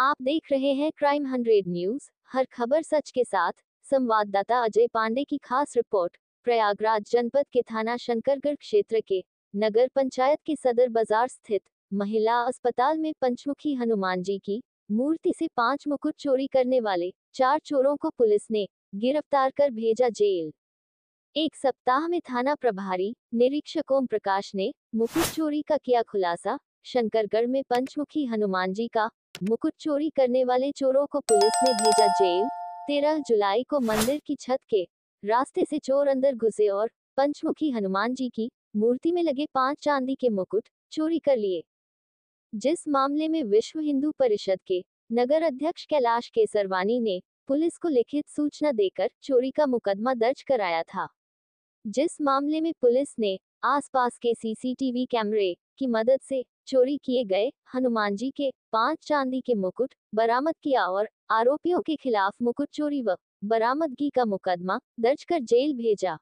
आप देख रहे हैं क्राइम हंड्रेड न्यूज हर खबर सच के साथ संवाददाता अजय पांडे की खास रिपोर्ट प्रयागराज जनपद के थाना शंकरगढ़ क्षेत्र के नगर पंचायत के सदर बाजार स्थित महिला अस्पताल में पंचमुखी हनुमान जी की मूर्ति से पांच मुकुट चोरी करने वाले चार चोरों को पुलिस ने गिरफ्तार कर भेजा जेल एक सप्ताह में थाना प्रभारी निरीक्षक ओम प्रकाश ने मुकुट चोरी का किया खुलासा शंकरगढ़ में पंचमुखी हनुमान जी का मुकुट चोरी करने वाले चोरों को पुलिस ने भेजा जेल तेरह जुलाई को मंदिर की छत के रास्ते से चोर अंदर घुसे और पंचमुखी हनुमान जी की मूर्ति में लगे पांच चांदी के मुकुट चोरी कर लिए जिस मामले में विश्व हिंदू परिषद के नगर अध्यक्ष कैलाश केसरवानी ने पुलिस को लिखित सूचना देकर चोरी का मुकदमा दर्ज कराया था जिस मामले में पुलिस ने आसपास के सीसीटीवी कैमरे की मदद से चोरी किए गए हनुमान जी के पांच चांदी के मुकुट बरामद किया और आरोपियों के खिलाफ मुकुट चोरी व बरामदगी का मुकदमा दर्ज कर जेल भेजा